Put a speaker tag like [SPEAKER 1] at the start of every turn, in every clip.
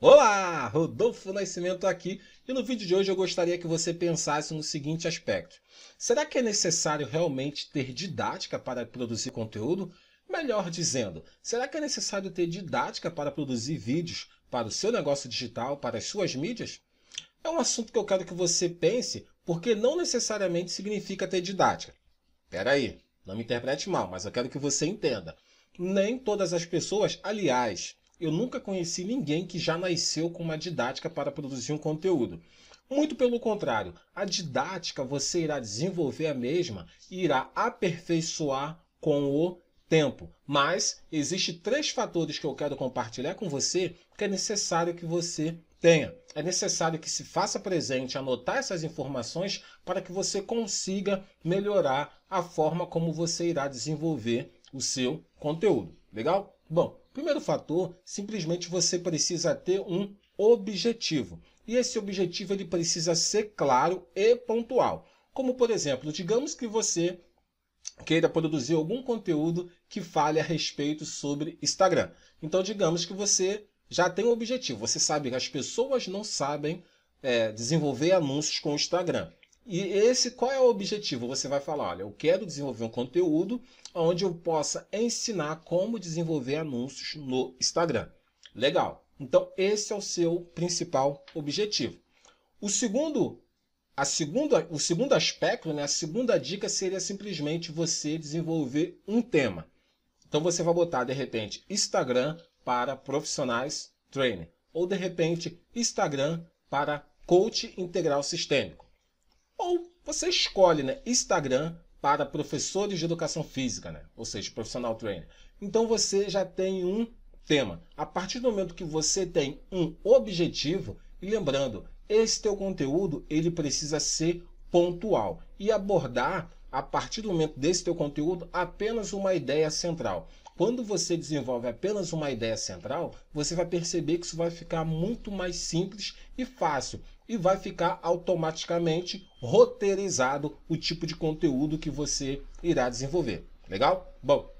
[SPEAKER 1] Olá, Rodolfo Nascimento aqui e no vídeo de hoje eu gostaria que você pensasse no seguinte aspecto: será que é necessário realmente ter didática para produzir conteúdo? Melhor dizendo, será que é necessário ter didática para produzir vídeos para o seu negócio digital, para as suas mídias? É um assunto que eu quero que você pense, porque não necessariamente significa ter didática. Peraí, aí, não me interprete mal, mas eu quero que você entenda. Nem todas as pessoas, aliás, eu nunca conheci ninguém que já nasceu com uma didática para produzir um conteúdo. Muito pelo contrário, a didática você irá desenvolver a mesma e irá aperfeiçoar com o tempo. Mas existe três fatores que eu quero compartilhar com você que é necessário que você tenha. É necessário que se faça presente, anotar essas informações para que você consiga melhorar a forma como você irá desenvolver o seu conteúdo. Legal? Bom, Primeiro fator, simplesmente você precisa ter um objetivo. E esse objetivo ele precisa ser claro e pontual. Como por exemplo, digamos que você queira produzir algum conteúdo que fale a respeito sobre Instagram. Então, digamos que você já tem um objetivo. Você sabe que as pessoas não sabem é, desenvolver anúncios com o Instagram. E esse qual é o objetivo? Você vai falar, olha, eu quero desenvolver um conteúdo onde eu possa ensinar como desenvolver anúncios no Instagram. Legal. Então esse é o seu principal objetivo. O segundo, a segunda, o segundo aspecto, né, a segunda dica seria simplesmente você desenvolver um tema. Então você vai botar de repente Instagram para profissionais trainer ou de repente Instagram para coach integral sistêmico você escolhe né, Instagram para professores de educação física, né? ou seja, profissional trainer. Então você já tem um tema. A partir do momento que você tem um objetivo, e lembrando, esse teu conteúdo ele precisa ser pontual e abordar a partir do momento desse teu conteúdo apenas uma ideia central. Quando você desenvolve apenas uma ideia central, você vai perceber que isso vai ficar muito mais simples e fácil e vai ficar automaticamente roteirizado o tipo de conteúdo que você irá desenvolver. Legal? Bom,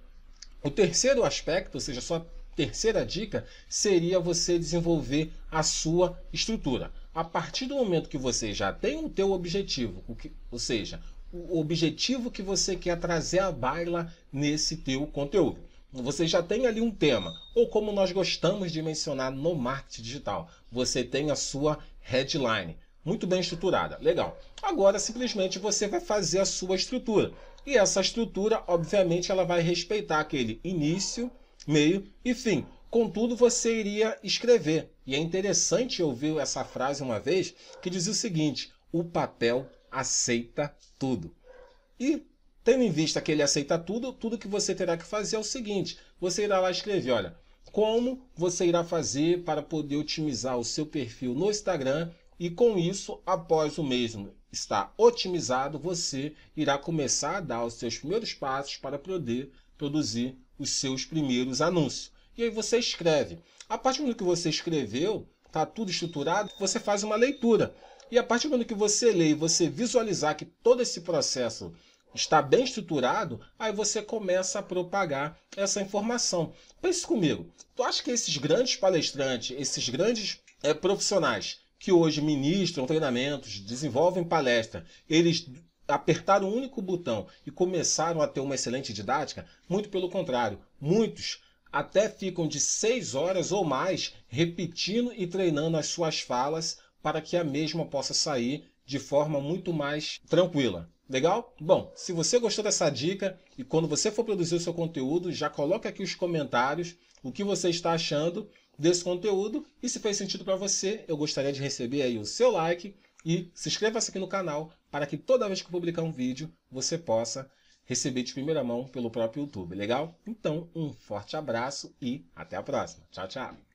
[SPEAKER 1] o terceiro aspecto, ou seja, a sua terceira dica seria você desenvolver a sua estrutura. A partir do momento que você já tem o teu objetivo, o que, ou seja, o objetivo que você quer trazer à baila nesse teu conteúdo. Você já tem ali um tema, ou como nós gostamos de mencionar no marketing digital, você tem a sua headline, muito bem estruturada. Legal. Agora simplesmente você vai fazer a sua estrutura. E essa estrutura, obviamente, ela vai respeitar aquele início, meio e fim. Contudo, você iria escrever. E é interessante ouvir essa frase uma vez que diz o seguinte: o papel aceita tudo. E tendo em vista que ele aceita tudo, tudo que você terá que fazer é o seguinte: você irá lá escrever, olha, como você irá fazer para poder otimizar o seu perfil no Instagram e com isso, após o mesmo está otimizado, você irá começar a dar os seus primeiros passos para poder produzir os seus primeiros anúncios. E aí você escreve. A partir do momento que você escreveu, está tudo estruturado, você faz uma leitura. E a partir do momento que você lê e você visualizar que todo esse processo está bem estruturado, aí você começa a propagar essa informação. Pense comigo, tu acha que esses grandes palestrantes, esses grandes é, profissionais, que hoje ministram treinamentos, desenvolvem palestra, eles apertaram um único botão e começaram a ter uma excelente didática? Muito pelo contrário, muitos até ficam de seis horas ou mais repetindo e treinando as suas falas para que a mesma possa sair de forma muito mais tranquila. Legal? Bom, se você gostou dessa dica e quando você for produzir o seu conteúdo, já coloque aqui os comentários o que você está achando desse conteúdo. E se fez sentido para você, eu gostaria de receber aí o seu like e se inscreva-se aqui no canal para que toda vez que eu publicar um vídeo você possa receber de primeira mão pelo próprio YouTube, legal? Então, um forte abraço e até a próxima. Tchau, tchau.